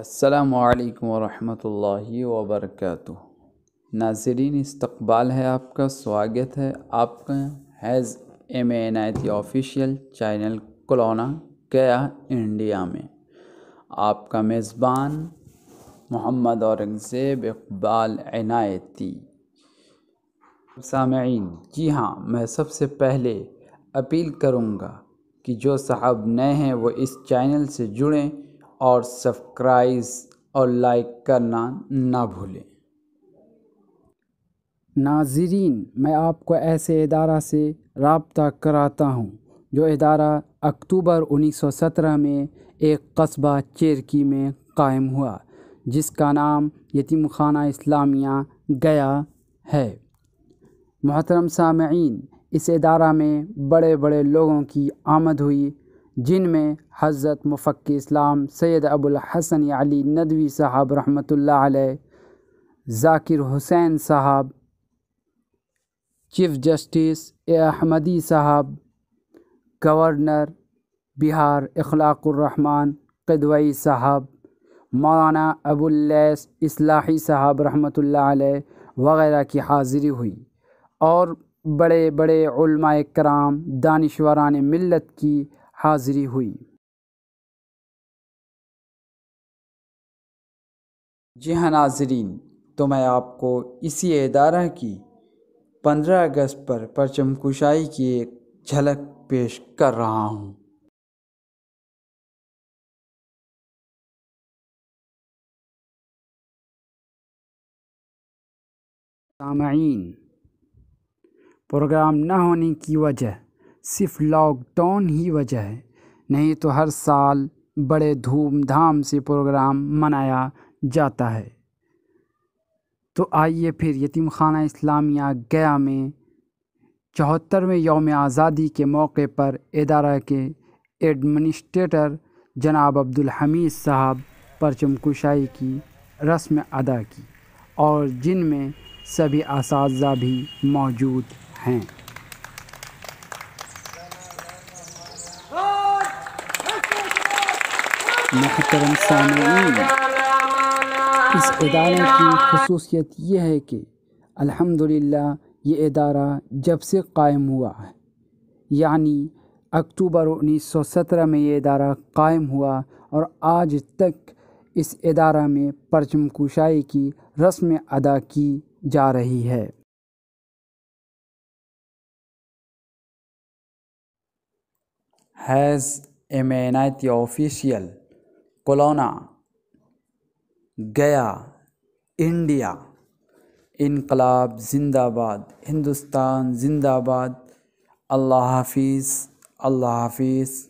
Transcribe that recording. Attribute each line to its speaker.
Speaker 1: असलकम वरहि वबरक नाजरीन इस्तबाल है आपका स्वागत है आपका हैज़ M N I T official channel कोलोना गया इंडिया में आपका मेज़बान मोहम्मद औरंगज़ेब इकबाल इनायती सामीन जी हाँ मैं सबसे पहले अपील करूँगा कि जो साहब नए हैं वो इस चैनल से जुड़ें और सब्सक्राइब और लाइक करना ना भूलें नाजरीन मैं आपको ऐसे इदारा से रबता कराता हूँ जो इदारा अक्टूबर 1917 में एक कस्बा चेरकी में कायम हुआ जिसका नाम यतीम खाना इस्लामिया गया है मोहतरम सामीन इस अदारा में बड़े बड़े लोगों की आमद हुई जिन में हज़रत मुफक् इस्लाम सैद अबुल हसन अली नदवी साहब रहमतुल्लाह अलैह ज़ाकिर हुसैन साहब चीफ़ जस्टिस ए अहमदी साहब गवर्नर बिहार अखलाक़ुररहमान कदवई साहब मौलाना अबुल्लैस इस्लाही साहब रहमतुल्लाह वगैरह की हाज़िरी हुई
Speaker 2: और बड़े बड़े कराम दानश्वरान मिलत की हाजिरी हुई जी हाँ नाजरीन तो मैं आपको इसी अदारा की 15 अगस्त पर परचम कुशाई की एक झलक पेश कर रहा हूँ सामीन प्रोग्राम न होने की वजह सिर्फ लॉकडाउन ही
Speaker 1: वजह है नहीं तो हर साल बड़े धूमधाम से प्रोग्राम मनाया जाता है तो आइए फिर यतीम खाना इस्लामिया गया में चौहत्तरवें योम आज़ादी के मौके पर इदारा के एडमिनिस्ट्रेटर जनाब अब्दुल हमीद साहब परचम कुशाई की रस्म अदा की और जिनमें सभी इस भी मौजूद हैं महतरम सामीन इस अदारे की खसूसियत यह है कि अल्हम्दुलिल्लाह ये अदारा जब से कायम हुआ है यानी अक्टूबर सत्रह में ये अदारा कायम हुआ और आज तक इस अदारा
Speaker 2: में परचम कुशाई की रस्म अदा की जा रही है हैज़ a Mennonite official कोलोना
Speaker 1: गया इंडिया इनकलाब जिंदाबाद
Speaker 2: हिंदुस्तान जिंदाबाद अल्लाह हाफिज़ अल्लाह हाफिज़